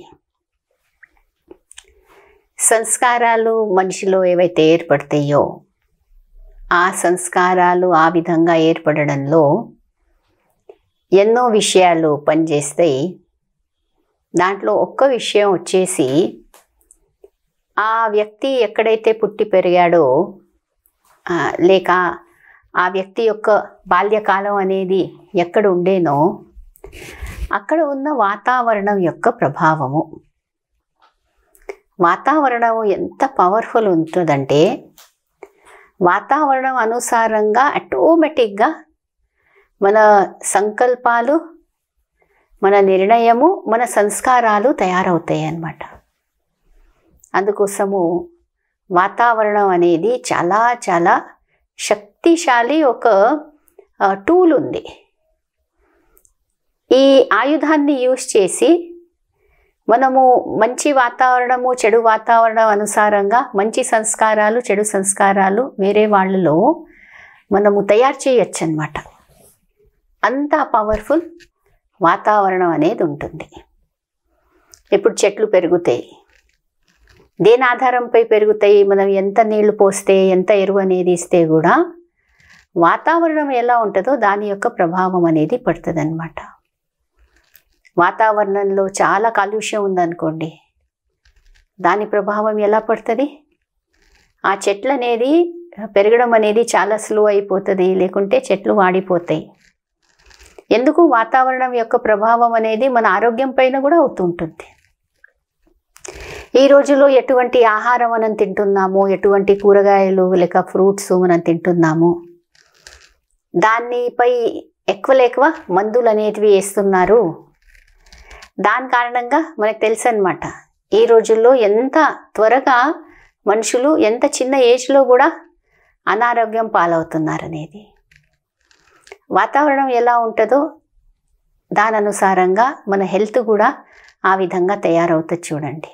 ఉంటుంది సంస్కారాలు మనిషిలో ఏవైతే ఏర్పడతాయో ఆ సంస్కారాలు ఆ విధంగా ఏర్పడడంలో ఎన్నో విషయాలు పనిచేస్తాయి దాంట్లో ఒక్క విషయం వచ్చేసి ఆ వ్యక్తి ఎక్కడైతే పుట్టి పెరిగాడో లేక ఆ వ్యక్తి యొక్క బాల్యకాలం అనేది ఎక్కడ ఉండేనో అక్కడ ఉన్న వాతావరణం యొక్క ప్రభావము వాతావరణం ఎంత పవర్ఫుల్ ఉంటుందంటే వాతావరణం అనుసారంగా ఆటోమేటిక్గా మన సంకల్పాలు మన నిర్ణయము మన సంస్కారాలు తయారవుతాయి అన్నమాట అందుకోసము వాతావరణం అనేది చాలా చాలా శక్తిశాలి ఒక టూల్ ఉంది ఈ ఆయుధాన్ని యూజ్ చేసి మనము మంచి వాతావరణము చెడు వాతావరణం అనుసారంగా మంచి సంస్కారాలు చెడు సంస్కారాలు వేరే వాళ్ళలో మనము తయారు చేయొచ్చు అనమాట అంత పవర్ఫుల్ వాతావరణం అనేది ఉంటుంది ఇప్పుడు చెట్లు పెరుగుతాయి దేని ఆధారంపై పెరుగుతాయి మనం ఎంత నీళ్లు పోస్తే ఎంత ఎరువు అనేది ఇస్తే కూడా వాతావరణం ఎలా ఉంటుందో దాని యొక్క ప్రభావం అనేది పడుతుంది వాతావరణంలో చాలా కాలుష్యం ఉందనుకోండి దాని ప్రభావం ఎలా పడుతుంది ఆ చెట్లు అనేది పెరగడం అనేది చాలా స్లో అయిపోతుంది లేకుంటే చెట్లు వాడిపోతాయి ఎందుకు వాతావరణం యొక్క ప్రభావం అనేది మన ఆరోగ్యం పైన కూడా అవుతుంటుంది ఈ రోజుల్లో ఎటువంటి ఆహారం మనం తింటున్నాము ఎటువంటి కూరగాయలు లేక ఫ్రూట్స్ మనం తింటున్నాము దానిపై ఎక్కువ లేక మందులు అనేటివి వేస్తున్నారు దాని కారణంగా మనకు తెలుసు అనమాట ఈ రోజుల్లో ఎంత త్వరగా మనుషులు ఎంత చిన్న ఏజ్లో కూడా అనారోగ్యం పాలవుతున్నారు అనేది వాతావరణం ఎలా ఉంటుందో దాని అనుసారంగా మన హెల్త్ కూడా ఆ విధంగా తయారవుతుంది చూడండి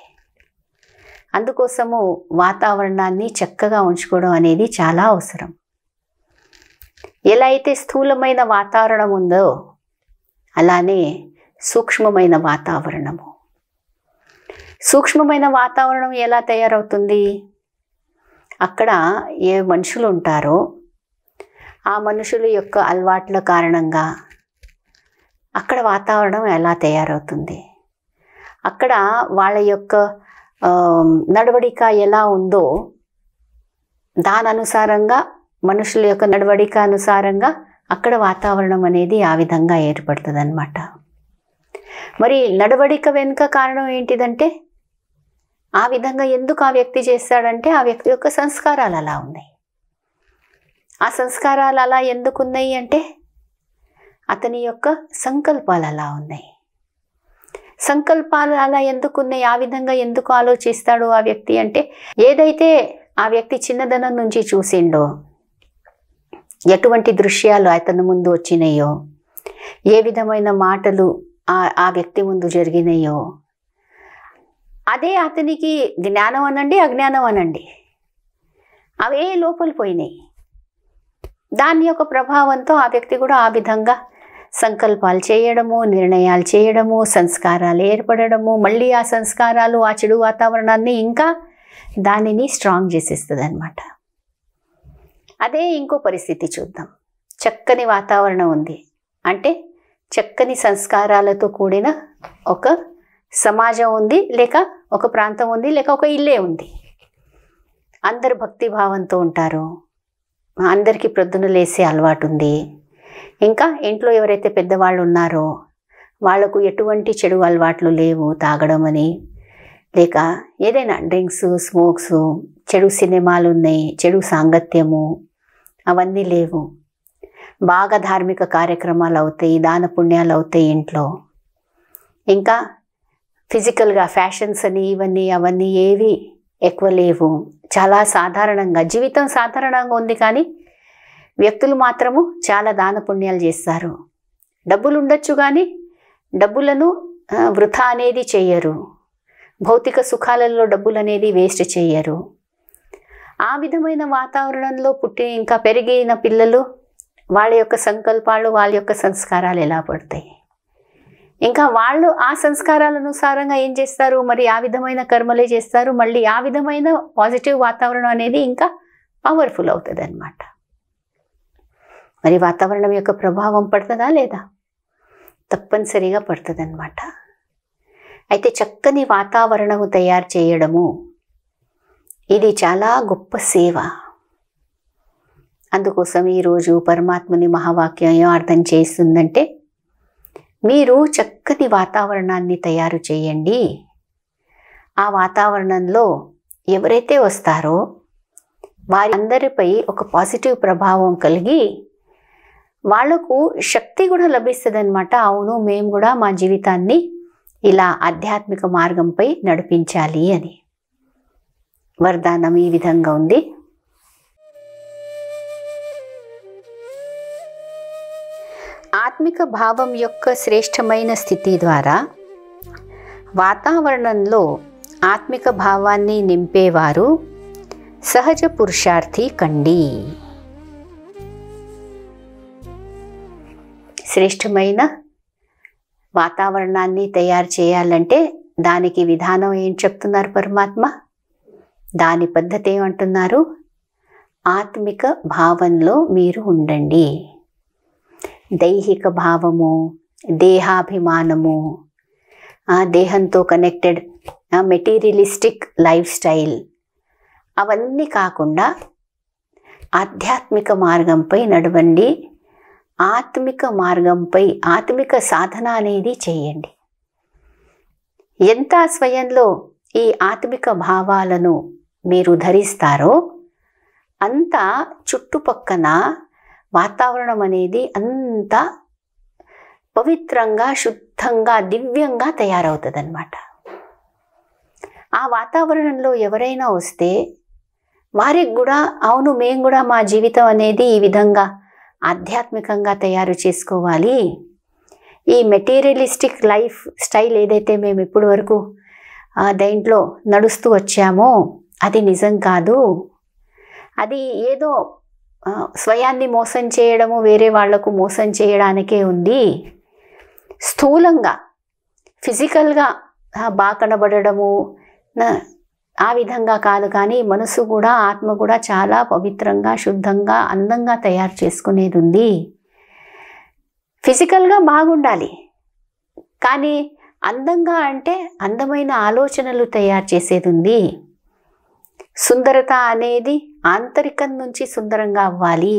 అందుకోసము వాతావరణాన్ని చక్కగా ఉంచుకోవడం అనేది చాలా అవసరం ఎలా అయితే స్థూలమైన వాతావరణం ఉందో అలానే సూక్ష్మమైన వాతావరణము సూక్ష్మమైన వాతావరణం ఎలా తయారవుతుంది అక్కడ ఏ మనుషులు ఉంటారో ఆ మనుషుల యొక్క అలవాట్ల కారణంగా అక్కడ వాతావరణం ఎలా తయారవుతుంది అక్కడ వాళ్ళ యొక్క నడవడిక ఎలా ఉందో దాని అనుసారంగా మనుషుల యొక్క నడవడిక అనుసారంగా అక్కడ వాతావరణం అనేది ఆ విధంగా ఏర్పడుతుంది అన్నమాట మరి నడవడిక వెనుక కారణం ఏంటిదంటే ఆ విధంగా ఎందుకు ఆ వ్యక్తి చేస్తాడంటే ఆ వ్యక్తి యొక్క సంస్కారాలు అలా ఉన్నాయి ఆ సంస్కారాలు అలా ఎందుకు ఉన్నాయి అంటే అతని యొక్క సంకల్పాలు అలా ఉన్నాయి సంకల్పాలు అలా ఎందుకున్నాయి ఆ విధంగా ఎందుకు ఆలోచిస్తాడు ఆ వ్యక్తి అంటే ఏదైతే ఆ వ్యక్తి చిన్నదనం నుంచి చూసిండో ఎటువంటి దృశ్యాలు అతని ముందు వచ్చినాయో ఏ విధమైన మాటలు ఆ వ్యక్తి ముందు జరిగినాయో అదే అతనికి జ్ఞానం అనండి అజ్ఞానం అనండి అవే లోపలి పోయినాయి దాని యొక్క ప్రభావంతో ఆ వ్యక్తి కూడా ఆ విధంగా సంకల్పాలు చేయడము నిర్ణయాలు చేయడము సంస్కారాలు ఏర్పడడము మళ్ళీ ఆ సంస్కారాలు ఆ చెడు వాతావరణాన్ని ఇంకా దానిని స్ట్రాంగ్ చేసేస్తుంది అనమాట అదే ఇంకో పరిస్థితి చూద్దాం చక్కని వాతావరణం ఉంది అంటే చక్కని సంస్కారాలతో కూడిన ఒక సమాజం ఉంది లేక ఒక ప్రాంతం ఉంది లేక ఒక ఇల్లే ఉంది అందరు భక్తిభావంతో ఉంటారు అందరికీ ప్రొద్దున లేసే అలవాటు ఉంది ఇంకా ఇంట్లో ఎవరైతే పెద్దవాళ్ళు ఉన్నారో వాళ్లకు ఎటువంటి చెడు అలవాట్లు లేవు తాగడం అని లేక ఏదైనా డ్రింక్స్ స్మోక్స్ చెడు సినిమాలు ఉన్నాయి చెడు సాంగత్యము అవన్నీ లేవు బాగా ధార్మిక కార్యక్రమాలు అవుతాయి దాన పుణ్యాలు అవుతాయి ఇంట్లో ఇంకా ఫిజికల్గా ఫ్యాషన్స్ అని ఇవన్నీ అవన్నీ ఏవి ఎక్కువ లేవు చాలా సాధారణంగా జీవితం సాధారణంగా ఉంది కానీ వ్యక్తులు మాత్రము చాలా దాన పుణ్యాలు చేస్తారు డబ్బులు ఉండొచ్చు కానీ డబ్బులను వృథ అనేది చేయరు భౌతిక సుఖాలలో డబ్బులు అనేది వేస్ట్ చేయరు ఆ విధమైన వాతావరణంలో పుట్టి ఇంకా పెరిగిన పిల్లలు వాళ్ళ యొక్క సంకల్పాలు వాళ్ళ యొక్క సంస్కారాలు ఎలా పడతాయి ఇంకా వాళ్ళు ఆ సంస్కారాల అనుసారంగా ఏం చేస్తారు మరి ఆ విధమైన కర్మలే చేస్తారు మళ్ళీ ఆ విధమైన పాజిటివ్ వాతావరణం అనేది ఇంకా పవర్ఫుల్ అవుతుంది అనమాట మరి వాతావరణం యొక్క ప్రభావం పడుతుందా లేదా తప్పనిసరిగా పడుతుంది అనమాట అయితే చక్కని వాతావరణము తయారు చేయడము ఇది చాలా గొప్ప సేవ అందుకోసం ఈరోజు పరమాత్మని మహావాక్యం ఏం అర్థం చేస్తుందంటే మీరు చక్కటి వాతావరణాన్ని తయారు చేయండి ఆ వాతావరణంలో ఎవరైతే వస్తారో వారందరిపై ఒక పాజిటివ్ ప్రభావం కలిగి వాళ్లకు శక్తి కూడా లభిస్తుందనమాట అవును మేము కూడా మా జీవితాన్ని ఇలా ఆధ్యాత్మిక మార్గంపై నడిపించాలి అని వరదానం ఈ విధంగా ఉంది ఆత్మిక భావం యొక్క శ్రేష్టమైన స్థితి ద్వారా వాతావరణంలో ఆత్మిక భావాన్ని నింపేవారు సహజ పురుషార్థి కండి శ్రేష్టమైన వాతావరణాన్ని తయారు చేయాలంటే దానికి విధానం ఏం చెప్తున్నారు పరమాత్మ దాని పద్ధతి ఏమంటున్నారు ఆత్మిక భావంలో మీరు ఉండండి దైహిక భావము దేహాభిమానము ఆ దేహంతో కనెక్టెడ్ ఆ మెటీరియలిస్టిక్ లైఫ్ స్టైల్ అవన్నీ కాకుండా ఆధ్యాత్మిక మార్గంపై నడవండి ఆత్మిక మార్గంపై ఆత్మిక సాధన అనేది చేయండి ఎంత స్వయంలో ఈ ఆత్మిక భావాలను మీరు ధరిస్తారో అంత చుట్టుపక్కన వాతావరణం అనేది అంత పవిత్రంగా శుద్ధంగా దివ్యంగా తయారవుతుంది అనమాట ఆ వాతావరణంలో ఎవరైనా వస్తే వారికి కూడా అవును మేము కూడా మా జీవితం అనేది ఈ విధంగా ఆధ్యాత్మికంగా తయారు చేసుకోవాలి ఈ మెటీరియలిస్టిక్ లైఫ్ స్టైల్ ఏదైతే మేము ఇప్పటి వరకు దేంట్లో నడుస్తూ వచ్చామో అది నిజం కాదు అది ఏదో స్వయాన్ని మోసం చేయడము వేరే వాళ్లకు మోసం చేయడానికే ఉంది స్థూలంగా ఫిజికల్గా బా కనబడము ఆ విధంగా కాదు కానీ మనసు కూడా ఆత్మ కూడా చాలా పవిత్రంగా శుద్ధంగా అందంగా తయారు చేసుకునేది ఉంది ఫిజికల్గా బాగుండాలి కానీ అందంగా అంటే అందమైన ఆలోచనలు తయారు చేసేది ఉంది సుందరత అనేది ఆంతరికం నుంచి సుందరంగా అవ్వాలి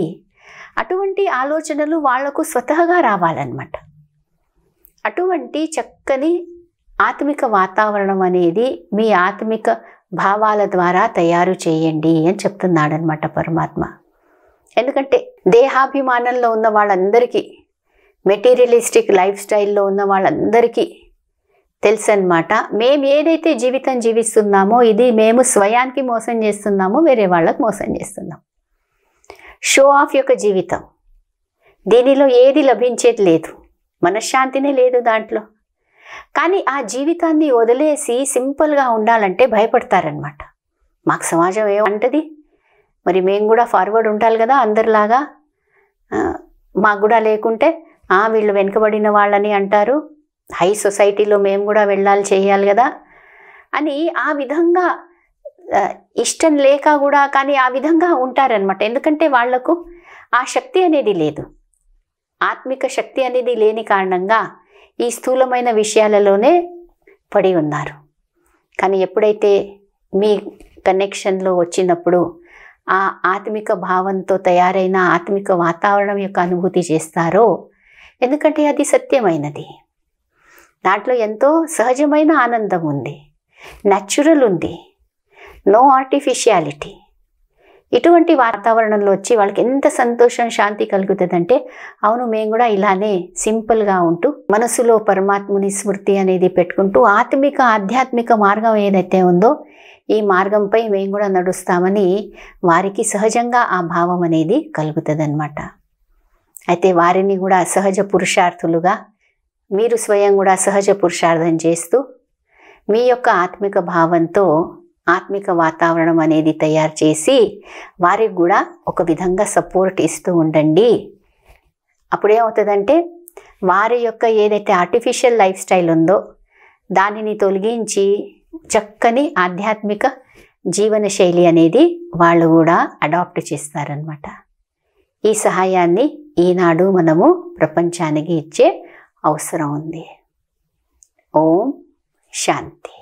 అటువంటి ఆలోచనలు వాళ్లకు స్వతహగా రావాలన్నమాట అటువంటి చక్కని ఆత్మిక వాతావరణం అనేది మీ ఆత్మిక భావాల ద్వారా తయారు చేయండి అని చెప్తున్నాడనమాట పరమాత్మ ఎందుకంటే దేహాభిమానంలో ఉన్న వాళ్ళందరికీ మెటీరియలిస్టిక్ లైఫ్ స్టైల్లో ఉన్న వాళ్ళందరికీ తెలుసనమాట మేము ఏదైతే జీవితం జీవిస్తున్నామో ఇది మేము స్వయానికి మోసం చేస్తున్నామో వేరే వాళ్ళకు మోసం చేస్తున్నాం షో ఆఫ్ యొక్క జీవితం దీనిలో ఏది లభించేది లేదు మనశ్శాంతినే లేదు దాంట్లో కానీ ఆ జీవితాన్ని వదిలేసి సింపుల్గా ఉండాలంటే భయపడతారనమాట మాకు సమాజం ఏమంటది మరి మేము కూడా ఫార్వర్డ్ ఉండాలి కదా అందరిలాగా మాకు కూడా లేకుంటే వీళ్ళు వెనుకబడిన వాళ్ళని అంటారు హై సొసైటీలో మేము కూడా వెళ్ళాలి చేయాలి కదా అని ఆ విధంగా ఇష్టం లేక కూడా కానీ ఆ విధంగా ఉంటారనమాట ఎందుకంటే వాళ్లకు ఆ శక్తి అనేది లేదు ఆత్మిక శక్తి అనేది లేని కారణంగా ఈ స్థూలమైన విషయాలలోనే పడి ఉన్నారు కానీ ఎప్పుడైతే మీ కనెక్షన్లో వచ్చినప్పుడు ఆ ఆత్మిక భావంతో తయారైన ఆత్మిక వాతావరణం యొక్క అనుభూతి చేస్తారో ఎందుకంటే అది సత్యమైనది దాంట్లో ఎంతో సహజమైన ఆనందం ఉంది న్యాచురల్ ఉంది నో ఆర్టిఫిషియాలిటీ ఇటువంటి వాతావరణంలో వచ్చి వాళ్ళకి ఎంత సంతోషం శాంతి కలుగుతుందంటే అవును మేము కూడా ఇలానే సింపుల్గా ఉంటూ మనసులో పరమాత్ముని స్మృతి అనేది పెట్టుకుంటూ ఆత్మిక ఆధ్యాత్మిక మార్గం ఏదైతే ఉందో ఈ మార్గంపై మేము కూడా నడుస్తామని వారికి సహజంగా ఆ భావం అనేది కలుగుతుంది అయితే వారిని కూడా సహజ పురుషార్థులుగా మీరు స్వయం కూడా సహజ పురుషార్థం చేస్తూ మీ యొక్క ఆత్మిక భావంతో ఆత్మిక వాతావరణం అనేది తయారు చేసి వారికి కూడా ఒక విధంగా సపోర్ట్ ఇస్తూ ఉండండి అప్పుడేమవుతుందంటే వారి యొక్క ఏదైతే ఆర్టిఫిషియల్ లైఫ్ స్టైల్ ఉందో దానిని తొలగించి చక్కని ఆధ్యాత్మిక జీవన శైలి అనేది వాళ్ళు కూడా అడాప్ట్ చేస్తారనమాట ఈ సహాయాన్ని ఈనాడు మనము ప్రపంచానికి ఇచ్చే అవసరం ఉంది ఓం శాంతి